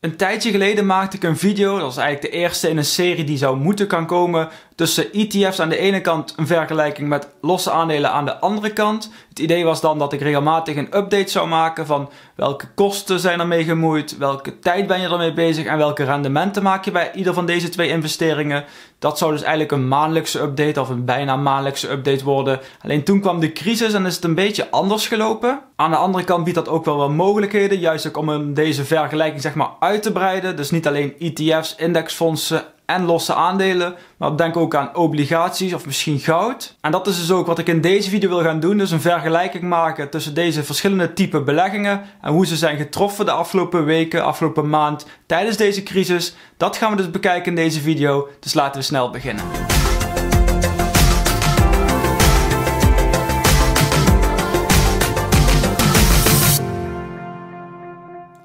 Een tijdje geleden maakte ik een video, dat was eigenlijk de eerste in een serie die zou moeten kan komen, tussen ETF's aan de ene kant een vergelijking met losse aandelen aan de andere kant. Het idee was dan dat ik regelmatig een update zou maken van Welke kosten zijn ermee gemoeid? Welke tijd ben je ermee bezig? En welke rendementen maak je bij ieder van deze twee investeringen? Dat zou dus eigenlijk een maandelijkse update of een bijna maandelijkse update worden. Alleen toen kwam de crisis en is het een beetje anders gelopen. Aan de andere kant biedt dat ook wel wat mogelijkheden. Juist ook om deze vergelijking zeg maar uit te breiden. Dus niet alleen ETF's, indexfondsen, en losse aandelen. Maar denk ook aan obligaties of misschien goud. En dat is dus ook wat ik in deze video wil gaan doen. Dus een vergelijking maken tussen deze verschillende type beleggingen. En hoe ze zijn getroffen de afgelopen weken, afgelopen maand tijdens deze crisis. Dat gaan we dus bekijken in deze video. Dus laten we snel beginnen.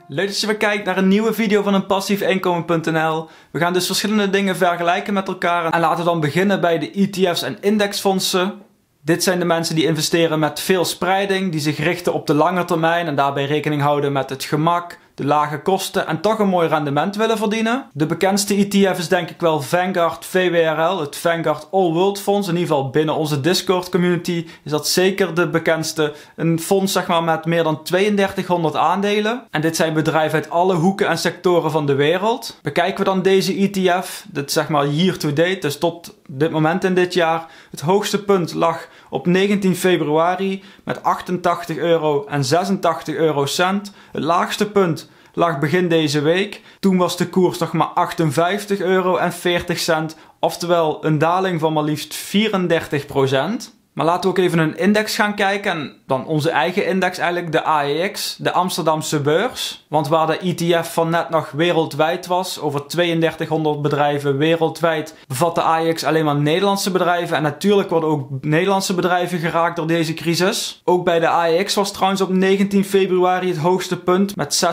Leuk dat je weer kijkt naar een nieuwe video van een passiefinkomen.nl. We gaan dus verschillende dingen vergelijken met elkaar. En laten we dan beginnen bij de ETF's en indexfondsen. Dit zijn de mensen die investeren met veel spreiding, die zich richten op de lange termijn en daarbij rekening houden met het gemak, de lage kosten en toch een mooi rendement willen verdienen. De bekendste ETF is denk ik wel Vanguard VWRL, het Vanguard All World Fonds. In ieder geval binnen onze Discord community is dat zeker de bekendste. Een fonds zeg maar met meer dan 3200 aandelen. En dit zijn bedrijven uit alle hoeken en sectoren van de wereld. Bekijken we dan deze ETF, dit zeg maar year to date, dus tot dit moment in dit jaar. Het hoogste punt lag op 19 februari met 88 euro en 86 cent Het laagste punt lag begin deze week. Toen was de koers nog maar 58 euro en 40 cent, oftewel een daling van maar liefst 34 procent. Maar laten we ook even een index gaan kijken. En dan onze eigen index eigenlijk, de AEX, de Amsterdamse beurs. Want waar de ETF van net nog wereldwijd was, over 3200 bedrijven wereldwijd, bevat de AEX alleen maar Nederlandse bedrijven. En natuurlijk worden ook Nederlandse bedrijven geraakt door deze crisis. Ook bij de AEX was trouwens op 19 februari het hoogste punt met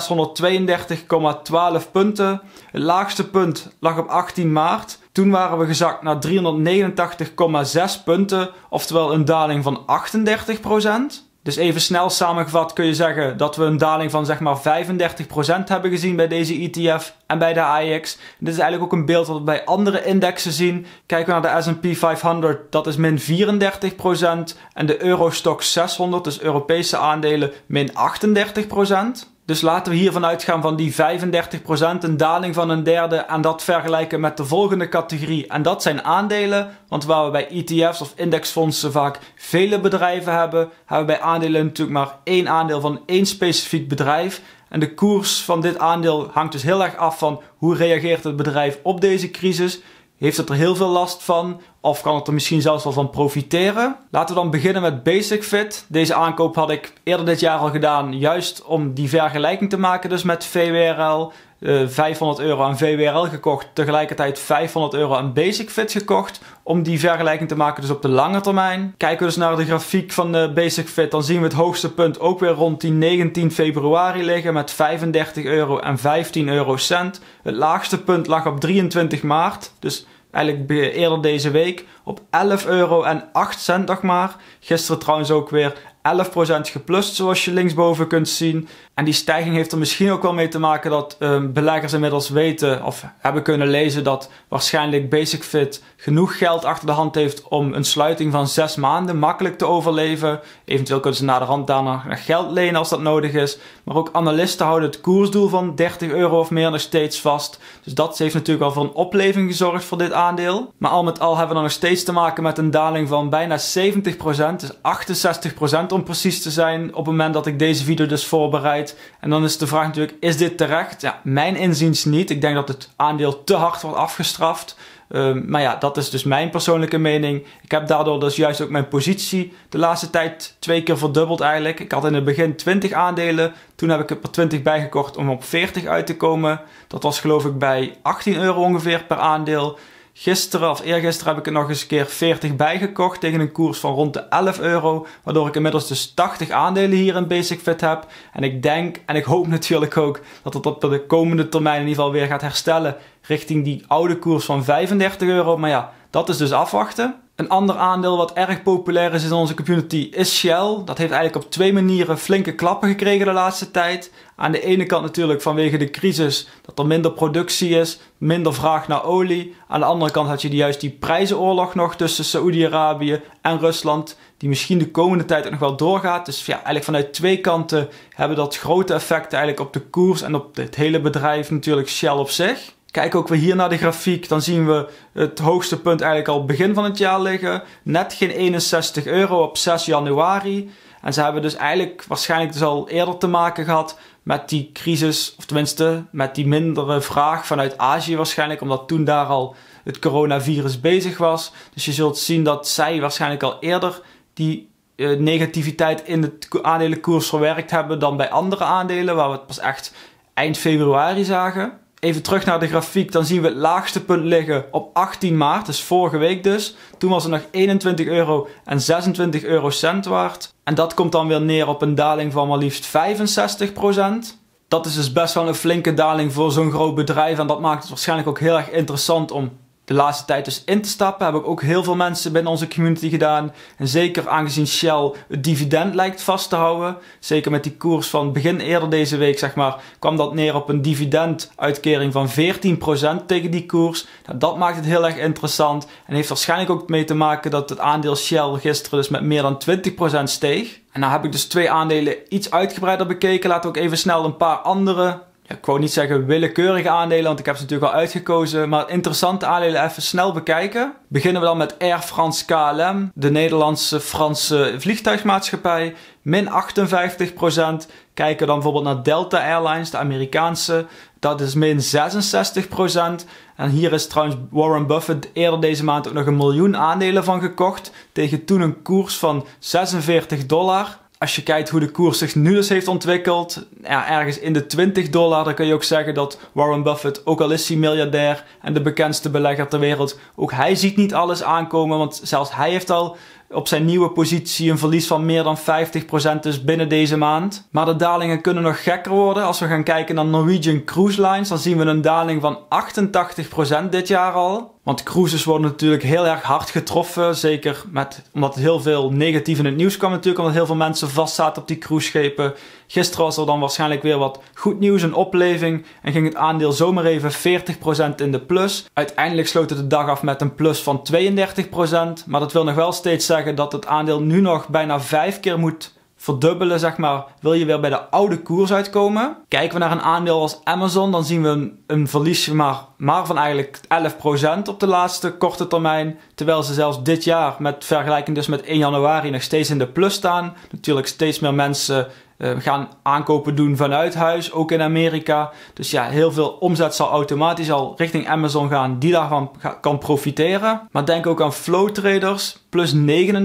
632,12 punten. Het laagste punt lag op 18 maart toen waren we gezakt naar 389,6 punten, oftewel een daling van 38%. Dus even snel samengevat kun je zeggen dat we een daling van zeg maar 35% hebben gezien bij deze ETF en bij de AEX. Dit is eigenlijk ook een beeld wat we bij andere indexen zien. Kijken we naar de S&P 500, dat is min 34% en de Eurostock 600, dus Europese aandelen, min 38%. Dus laten we hiervan uitgaan van die 35%, een daling van een derde, en dat vergelijken met de volgende categorie. En dat zijn aandelen, want waar we bij ETF's of indexfondsen vaak vele bedrijven hebben, hebben we bij aandelen natuurlijk maar één aandeel van één specifiek bedrijf. En de koers van dit aandeel hangt dus heel erg af van hoe reageert het bedrijf op deze crisis. Heeft het er heel veel last van of kan het er misschien zelfs wel van profiteren? Laten we dan beginnen met Basic Fit. Deze aankoop had ik eerder dit jaar al gedaan, juist om die vergelijking te maken dus met VWRL. 500 eh, euro aan VWRL gekocht, tegelijkertijd 500 euro aan Basic Fit gekocht. Om die vergelijking te maken, dus op de lange termijn. Kijken we dus naar de grafiek van de eh, Basic Fit, dan zien we het hoogste punt ook weer rond die 19 februari liggen met 35 euro en 15 euro cent. Het laagste punt lag op 23 maart. Dus Eigenlijk eerder deze week op 11 euro en 8 cent, maar. Gisteren trouwens ook weer 11% geplust, zoals je linksboven kunt zien. En die stijging heeft er misschien ook wel mee te maken dat ehm, beleggers inmiddels weten of hebben kunnen lezen dat waarschijnlijk Basic Fit genoeg geld achter de hand heeft om een sluiting van 6 maanden makkelijk te overleven. Eventueel kunnen ze naar de hand daarna geld lenen als dat nodig is. Maar ook analisten houden het koersdoel van 30 euro of meer nog steeds vast. Dus dat heeft natuurlijk wel voor een opleving gezorgd voor dit aandeel. Maar al met al hebben we dan nog steeds te maken met een daling van bijna 70%, dus 68% om precies te zijn op het moment dat ik deze video dus voorbereid. En dan is de vraag natuurlijk, is dit terecht? Ja, mijn inziens niet. Ik denk dat het aandeel te hard wordt afgestraft. Ehm, maar ja, dat is dus mijn persoonlijke mening. Ik heb daardoor dus juist ook mijn positie de laatste tijd twee keer verdubbeld eigenlijk. Ik had in het begin 20 aandelen. Toen heb ik er 20 bijgekocht om op 40 uit te komen. Dat was geloof ik bij 18 euro ongeveer per aandeel. Gisteren of eergisteren heb ik er nog eens een keer 40 bijgekocht tegen een koers van rond de 11 euro. Waardoor ik inmiddels dus 80 aandelen hier in Basic Fit heb. En ik denk en ik hoop natuurlijk ook dat het op de komende termijn in ieder geval weer gaat herstellen richting die oude koers van 35 euro. Maar ja, dat is dus afwachten. Een ander aandeel wat erg populair is in onze community is Shell. Dat heeft eigenlijk op twee manieren flinke klappen gekregen de laatste tijd. Aan de ene kant natuurlijk vanwege de crisis dat er minder productie is, minder vraag naar olie. Aan de andere kant had je juist die prijzenoorlog nog tussen Saoedi-Arabië en Rusland, die misschien de komende tijd ook nog wel doorgaat. Dus ja, eigenlijk vanuit twee kanten hebben dat grote effecten eigenlijk op de koers en op het hele bedrijf natuurlijk Shell op zich. Kijk ook weer hier naar de grafiek, dan zien we het hoogste punt eigenlijk al begin van het jaar liggen. Net geen 61 euro op 6 januari. En ze hebben dus eigenlijk waarschijnlijk dus al eerder te maken gehad met die crisis, of tenminste met die mindere vraag vanuit Azië waarschijnlijk, omdat toen daar al het coronavirus bezig was. Dus je zult zien dat zij waarschijnlijk al eerder die eh, negativiteit in de aandelenkoers verwerkt hebben dan bij andere aandelen, waar we het pas echt eind februari zagen even terug naar de grafiek, dan zien we het laagste punt liggen op 18 maart, dus vorige week dus. Toen was het nog 21 euro en 26 euro cent waard. En dat komt dan weer neer op een daling van maar liefst 65 Dat is dus best wel een flinke daling voor zo'n groot bedrijf en dat maakt het waarschijnlijk ook heel erg interessant om de laatste tijd dus in te stappen. heb ik ook heel veel mensen binnen onze community gedaan. En zeker aangezien Shell het dividend lijkt vast te houden. Zeker met die koers van begin eerder deze week, zeg maar, kwam dat neer op een dividenduitkering van 14% tegen die koers. Nou, dat maakt het heel erg interessant. En heeft waarschijnlijk ook mee te maken dat het aandeel Shell gisteren dus met meer dan 20% steeg. En dan nou heb ik dus twee aandelen iets uitgebreider bekeken. Laten we ook even snel een paar andere ik wou niet zeggen willekeurige aandelen, want ik heb ze natuurlijk al uitgekozen. Maar interessante aandelen even snel bekijken. Beginnen we dan met Air France KLM, de Nederlandse Franse vliegtuigmaatschappij. Min 58%. Kijken dan bijvoorbeeld naar Delta Airlines, de Amerikaanse. Dat is min 66%. En hier is trouwens Warren Buffett eerder deze maand ook nog een miljoen aandelen van gekocht. Tegen toen een koers van 46 dollar als je kijkt hoe de koers zich nu dus heeft ontwikkeld, ja, ergens in de 20 dollar, dan kun je ook zeggen dat Warren Buffett, ook al is hij miljardair en de bekendste belegger ter wereld, ook hij ziet niet alles aankomen, want zelfs hij heeft al op zijn nieuwe positie een verlies van meer dan 50% dus binnen deze maand. Maar de dalingen kunnen nog gekker worden. Als we gaan kijken naar Norwegian Cruise Lines, dan zien we een daling van 88% dit jaar al. Want cruises worden natuurlijk heel erg hard getroffen. Zeker met, omdat heel veel negatief in het nieuws kwam natuurlijk. Omdat heel veel mensen vastzaten op die cruiseschepen. Gisteren was er dan waarschijnlijk weer wat goed nieuws en opleving en ging het aandeel zomaar even 40% in de plus. Uiteindelijk sloot het de dag af met een plus van 32%, maar dat wil nog wel steeds zeggen dat het aandeel nu nog bijna 5 keer moet verdubbelen, zeg maar, wil je weer bij de oude koers uitkomen. Kijken we naar een aandeel als Amazon, dan zien we een, een verlies maar, maar van eigenlijk 11% op de laatste korte termijn. Terwijl ze zelfs dit jaar, met vergelijking dus met 1 januari, nog steeds in de plus staan. Natuurlijk steeds meer mensen eh, we gaan aankopen doen vanuit huis, ook in Amerika. Dus ja, heel veel omzet zal automatisch al richting Amazon gaan die daarvan kan profiteren. Maar denk ook aan flow traders, plus 39% in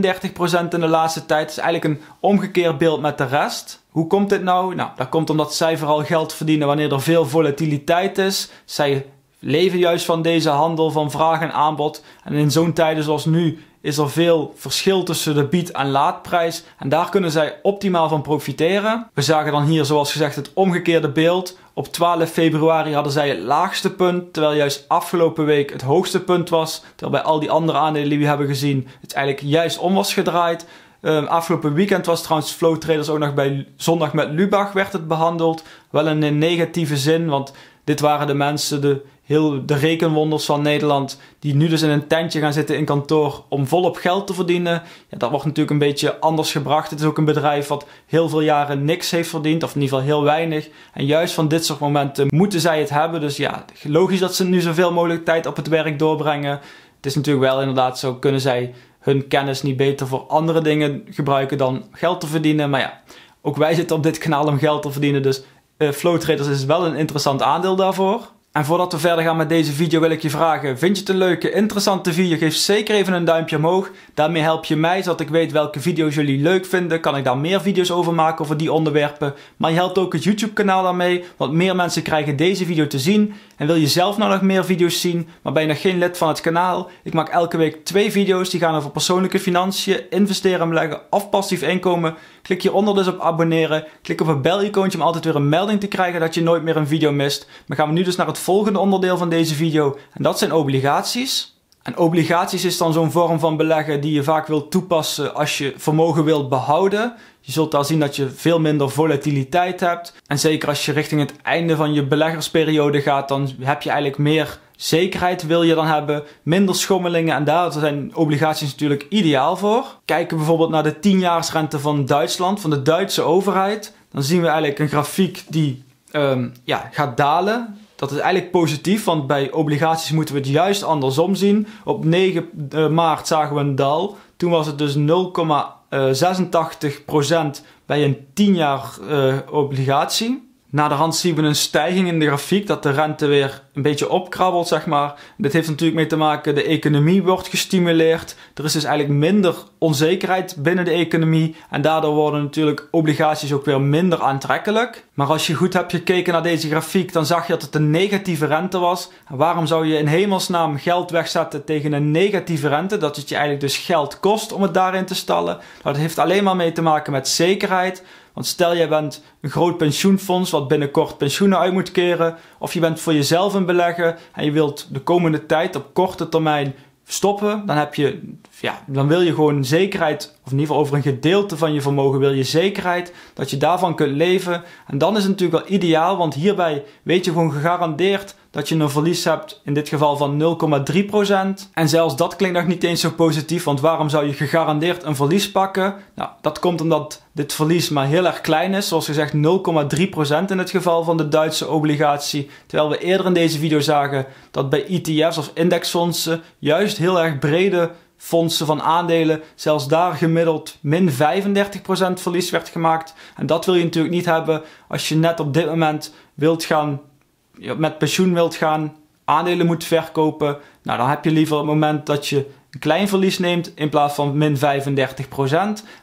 de laatste tijd. Dat is eigenlijk een omgekeerd beeld met de rest. Hoe komt dit nou? Nou, dat komt omdat zij vooral geld verdienen wanneer er veel volatiliteit is. Zij leven juist van deze handel van vraag en aanbod. En in zo'n tijden zoals nu is er veel verschil tussen de bied- en laadprijs. En daar kunnen zij optimaal van profiteren. We zagen dan hier zoals gezegd het omgekeerde beeld. Op 12 februari hadden zij het laagste punt, terwijl juist afgelopen week het hoogste punt was. Terwijl bij al die andere aandelen die we hebben gezien het eigenlijk juist om was gedraaid. Ehm, afgelopen weekend was trouwens Flow Traders ook nog bij zondag met Lubach werd het behandeld. Wel in een negatieve zin, want dit waren de mensen, de heel de rekenwonders van Nederland, die nu dus in een tentje gaan zitten in kantoor om volop geld te verdienen. Ja, dat wordt natuurlijk een beetje anders gebracht. Het is ook een bedrijf wat heel veel jaren niks heeft verdiend, of in ieder geval heel weinig. En juist van dit soort momenten moeten zij het hebben. Dus ja, logisch dat ze nu zoveel mogelijk tijd op het werk doorbrengen. Het is natuurlijk wel inderdaad zo, kunnen zij hun kennis niet beter voor andere dingen gebruiken dan geld te verdienen. Maar ja, ook wij zitten op dit kanaal om geld te verdienen, dus uh, is wel een interessant aandeel daarvoor. En voordat we verder gaan met deze video wil ik je vragen, vind je het een leuke, interessante video? Geef zeker even een duimpje omhoog. Daarmee help je mij, zodat ik weet welke video's jullie leuk vinden. Kan ik daar meer video's over maken over die onderwerpen. Maar je helpt ook het YouTube kanaal daarmee, want meer mensen krijgen deze video te zien. En wil je zelf nou nog meer video's zien, maar ben je nog geen lid van het kanaal? Ik maak elke week twee video's, die gaan over persoonlijke financiën, investeren en beleggen of passief inkomen. Klik hieronder dus op abonneren. Klik op het bel-icoontje om altijd weer een melding te krijgen dat je nooit meer een video mist. Maar gaan we nu dus naar het volgende onderdeel van deze video en dat zijn obligaties. En obligaties is dan zo'n vorm van beleggen die je vaak wilt toepassen als je vermogen wilt behouden. Je zult daar zien dat je veel minder volatiliteit hebt. En zeker als je richting het einde van je beleggersperiode gaat, dan heb je eigenlijk meer zekerheid wil je dan hebben, minder schommelingen en daar zijn obligaties natuurlijk ideaal voor. Kijken bijvoorbeeld naar de 10-jaarsrente van Duitsland, van de Duitse overheid. Dan zien we eigenlijk een grafiek die ehm, ja, gaat dalen dat is eigenlijk positief, want bij obligaties moeten we het juist andersom zien. Op 9 eh, maart zagen we een dal. Toen was het dus 0,86% eh, bij een 10 jaar eh, obligatie na de hand zien we een stijging in de grafiek, dat de rente weer een beetje opkrabbelt, zeg maar. Dit heeft natuurlijk mee te maken, de economie wordt gestimuleerd. Er is dus eigenlijk minder onzekerheid binnen de economie. En daardoor worden natuurlijk obligaties ook weer minder aantrekkelijk. Maar als je goed hebt gekeken naar deze grafiek, dan zag je dat het een negatieve rente was. En waarom zou je in hemelsnaam geld wegzetten tegen een negatieve rente? Dat het je eigenlijk dus geld kost om het daarin te stallen. Dat heeft alleen maar mee te maken met zekerheid. Want stel jij bent een groot pensioenfonds wat binnenkort pensioenen uit moet keren, of je bent voor jezelf een belegger en je wilt de komende tijd op korte termijn stoppen, dan heb je, ja, dan wil je gewoon zekerheid, of in ieder geval over een gedeelte van je vermogen wil je zekerheid dat je daarvan kunt leven. En dan is het natuurlijk wel ideaal, want hierbij weet je gewoon gegarandeerd dat je een verlies hebt, in dit geval van 0,3%. En zelfs dat klinkt nog niet eens zo positief, want waarom zou je gegarandeerd een verlies pakken? Nou, dat komt omdat dit verlies maar heel erg klein is, zoals gezegd 0,3% in het geval van de Duitse obligatie. Terwijl we eerder in deze video zagen dat bij ETF's of indexfondsen juist heel erg brede fondsen van aandelen, zelfs daar gemiddeld min 35% verlies werd gemaakt. En dat wil je natuurlijk niet hebben als je net op dit moment wilt gaan je met pensioen wilt gaan, aandelen moet verkopen, nou, dan heb je liever het moment dat je een klein verlies neemt in plaats van min 35%.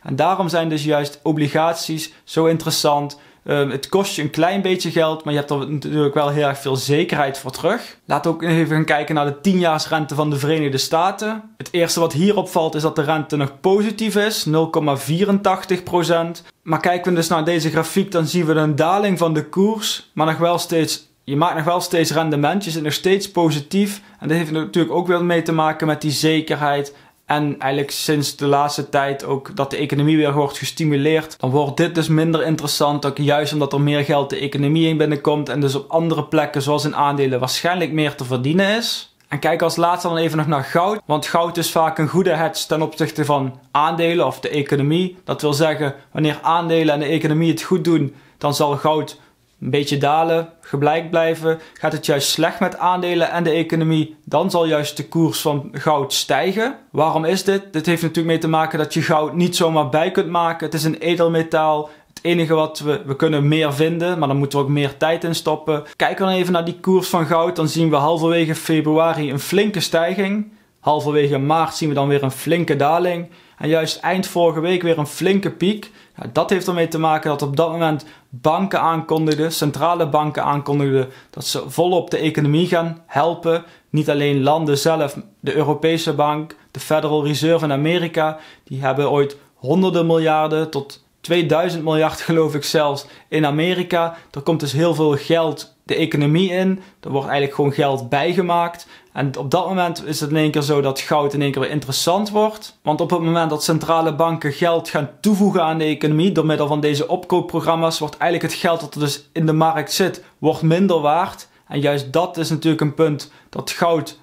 En daarom zijn dus juist obligaties zo interessant. Ehm, het kost je een klein beetje geld, maar je hebt er natuurlijk wel heel erg veel zekerheid voor terug. Laten we ook even gaan kijken naar de 10-jaarsrente van de Verenigde Staten. Het eerste wat hier opvalt is dat de rente nog positief is, 0,84%. Maar kijken we dus naar deze grafiek, dan zien we een daling van de koers, maar nog wel steeds je maakt nog wel steeds rendement. Je zit nog steeds positief. En dat heeft natuurlijk ook weer mee te maken met die zekerheid. En eigenlijk sinds de laatste tijd ook dat de economie weer wordt gestimuleerd. Dan wordt dit dus minder interessant. Ook juist omdat er meer geld de economie in binnenkomt. En dus op andere plekken, zoals in aandelen, waarschijnlijk meer te verdienen is. En kijk als laatste dan even nog naar goud. Want goud is vaak een goede hedge ten opzichte van aandelen of de economie. Dat wil zeggen, wanneer aandelen en de economie het goed doen, dan zal goud een beetje dalen, gelijk blijven. Gaat het juist slecht met aandelen en de economie, dan zal juist de koers van goud stijgen. Waarom is dit? Dit heeft natuurlijk mee te maken dat je goud niet zomaar bij kunt maken. Het is een edelmetaal. Het enige wat we, we kunnen meer vinden, maar dan moeten we ook meer tijd in stoppen. Kijk dan even naar die koers van goud, dan zien we halverwege februari een flinke stijging. Halverwege maart zien we dan weer een flinke daling. En juist eind vorige week weer een flinke piek. dat heeft ermee te maken dat op dat moment banken aankondigden, centrale banken aankondigden, dat ze volop de economie gaan helpen. Niet alleen landen zelf, de Europese Bank, de Federal Reserve in Amerika, die hebben ooit honderden miljarden tot 2000 miljard geloof ik zelfs in Amerika. Er komt dus heel veel geld de economie in. Er wordt eigenlijk gewoon geld bijgemaakt. En op dat moment is het in één keer zo dat goud in één keer weer interessant wordt. Want op het moment dat centrale banken geld gaan toevoegen aan de economie door middel van deze opkoopprogramma's, wordt eigenlijk het geld dat er dus in de markt zit, wordt minder waard. En juist dat is natuurlijk een punt dat goud,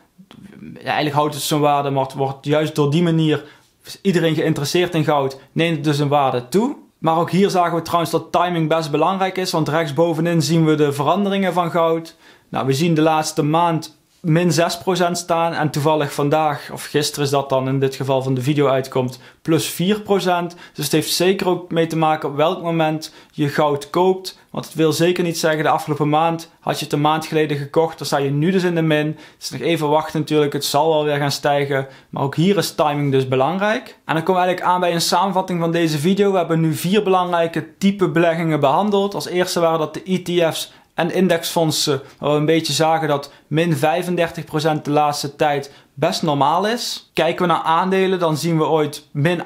ja, eigenlijk houdt het zijn waarde, maar wordt juist door die manier iedereen geïnteresseerd in goud, neemt het dus een waarde toe. Maar ook hier zagen we trouwens dat timing best belangrijk is, want rechtsbovenin zien we de veranderingen van goud. Nou, we zien de laatste maand min 6% staan en toevallig vandaag, of gisteren is dat dan in dit geval van de video uitkomt, plus 4%. Dus het heeft zeker ook mee te maken op welk moment je goud koopt. Want het wil zeker niet zeggen, de afgelopen maand had je het een maand geleden gekocht, dan sta je nu dus in de min. dus nog even wachten natuurlijk, het zal wel weer gaan stijgen. Maar ook hier is timing dus belangrijk. En dan komen we eigenlijk aan bij een samenvatting van deze video. We hebben nu vier belangrijke type beleggingen behandeld. Als eerste waren dat de ETF's en indexfondsen, waar een beetje zagen dat min 35% de laatste tijd best normaal is. Kijken we naar aandelen, dan zien we ooit min 88%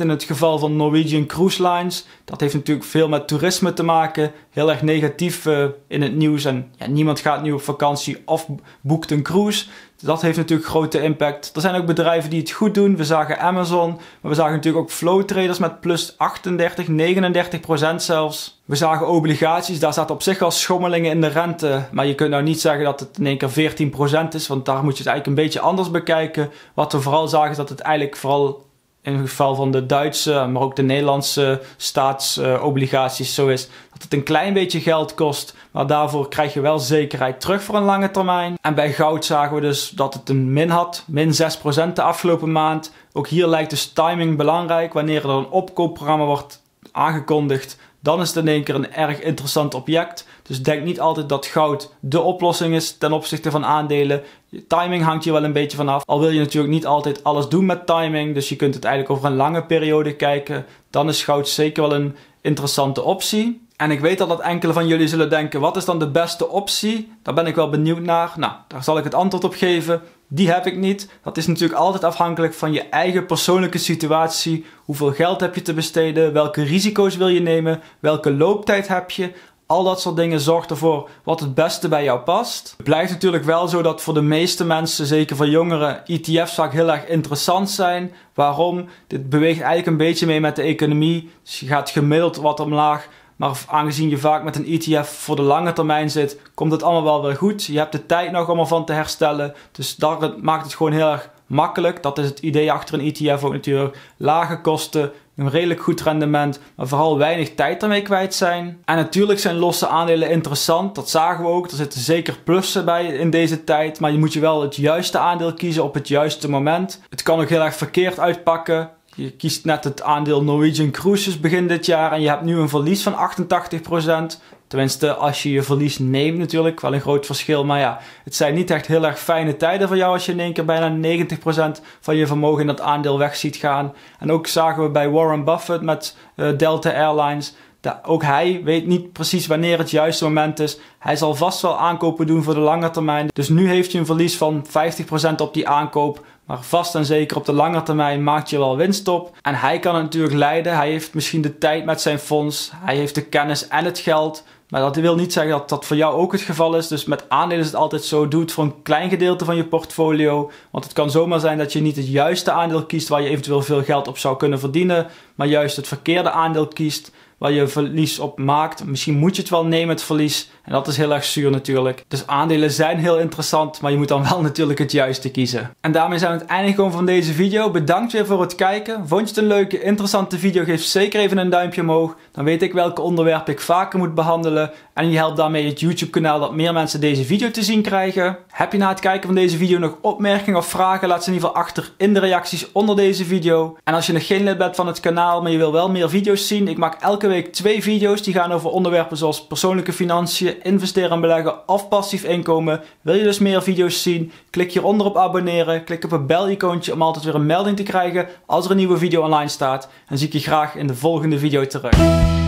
in het geval van Norwegian Cruise Lines, dat heeft natuurlijk veel met toerisme te maken. Heel erg negatief eh, in het nieuws. En ja, niemand gaat nu op vakantie of boekt een cruise. Dat heeft natuurlijk grote impact. Er zijn ook bedrijven die het goed doen. We zagen Amazon, maar we zagen natuurlijk ook flow traders met plus 38, 39 procent zelfs. We zagen obligaties, daar zaten op zich al schommelingen in de rente. Maar je kunt nou niet zeggen dat het in één keer 14 procent is, want daar moet je het eigenlijk een beetje anders bekijken. Wat we vooral zagen is dat het eigenlijk vooral in het geval van de Duitse, maar ook de Nederlandse staatsobligaties zo is dat het een klein beetje geld kost, maar daarvoor krijg je wel zekerheid terug voor een lange termijn. En bij goud zagen we dus dat het een min had, min 6% de afgelopen maand. Ook hier lijkt dus timing belangrijk. Wanneer er een opkoopprogramma wordt aangekondigd, dan is het in één keer een erg interessant object. Dus denk niet altijd dat goud de oplossing is ten opzichte van aandelen. Timing hangt hier wel een beetje vanaf. Al wil je natuurlijk niet altijd alles doen met timing. Dus je kunt het eigenlijk over een lange periode kijken. Dan is goud zeker wel een interessante optie. En ik weet al dat enkele van jullie zullen denken: wat is dan de beste optie? Daar ben ik wel benieuwd naar. Nou, daar zal ik het antwoord op geven. Die heb ik niet. Dat is natuurlijk altijd afhankelijk van je eigen persoonlijke situatie. Hoeveel geld heb je te besteden? Welke risico's wil je nemen? Welke looptijd heb je? Al dat soort dingen zorgt ervoor wat het beste bij jou past. Het blijft natuurlijk wel zo dat voor de meeste mensen, zeker voor jongeren, ETF's vaak heel erg interessant zijn. Waarom? Dit beweegt eigenlijk een beetje mee met de economie. Dus je gaat gemiddeld wat omlaag. Maar aangezien je vaak met een ETF voor de lange termijn zit, komt het allemaal wel weer goed. Je hebt de tijd nog om ervan te herstellen. Dus dat maakt het gewoon heel erg makkelijk. Dat is het idee achter een ETF ook natuurlijk. Lage kosten, een redelijk goed rendement, maar vooral weinig tijd ermee kwijt zijn. En natuurlijk zijn losse aandelen interessant, dat zagen we ook. Er zitten zeker plussen bij in deze tijd, maar je moet je wel het juiste aandeel kiezen op het juiste moment. Het kan ook heel erg verkeerd uitpakken. Je kiest net het aandeel Norwegian Cruises begin dit jaar en je hebt nu een verlies van 88%. Tenminste, als je je verlies neemt natuurlijk, wel een groot verschil. Maar ja, het zijn niet echt heel erg fijne tijden voor jou als je in één keer bijna 90% van je vermogen in dat aandeel weg ziet gaan. En ook zagen we bij Warren Buffett met eh, Delta Airlines ook hij weet niet precies wanneer het juiste moment is. Hij zal vast wel aankopen doen voor de lange termijn. Dus nu heeft je een verlies van 50% op die aankoop. Maar vast en zeker op de lange termijn maakt je wel winst op. En hij kan het natuurlijk leiden. Hij heeft misschien de tijd met zijn fonds. Hij heeft de kennis en het geld maar dat wil niet zeggen dat dat voor jou ook het geval is. Dus met aandelen is het altijd zo. Doe het voor een klein gedeelte van je portfolio. Want het kan zomaar zijn dat je niet het juiste aandeel kiest waar je eventueel veel geld op zou kunnen verdienen. Maar juist het verkeerde aandeel kiest waar je verlies op maakt. Misschien moet je het wel nemen, het verlies. En dat is heel erg zuur natuurlijk. Dus aandelen zijn heel interessant, maar je moet dan wel natuurlijk het juiste kiezen. En daarmee zijn we het einde gekomen van deze video. Bedankt weer voor het kijken. Vond je het een leuke, interessante video? Geef zeker even een duimpje omhoog. Dan weet ik welke onderwerpen ik vaker moet behandelen. En je helpt daarmee het YouTube kanaal dat meer mensen deze video te zien krijgen. Heb je na het kijken van deze video nog opmerkingen of vragen? Laat ze in ieder geval achter in de reacties onder deze video. En als je nog geen lid bent van het kanaal, maar je wil wel meer video's zien. Ik maak elke week twee video's. Die gaan over onderwerpen zoals persoonlijke financiën investeren en beleggen of passief inkomen. Wil je dus meer video's zien? Klik hieronder op abonneren. Klik op het bel-icoontje om altijd weer een melding te krijgen als er een nieuwe video online staat. En zie ik je graag in de volgende video terug.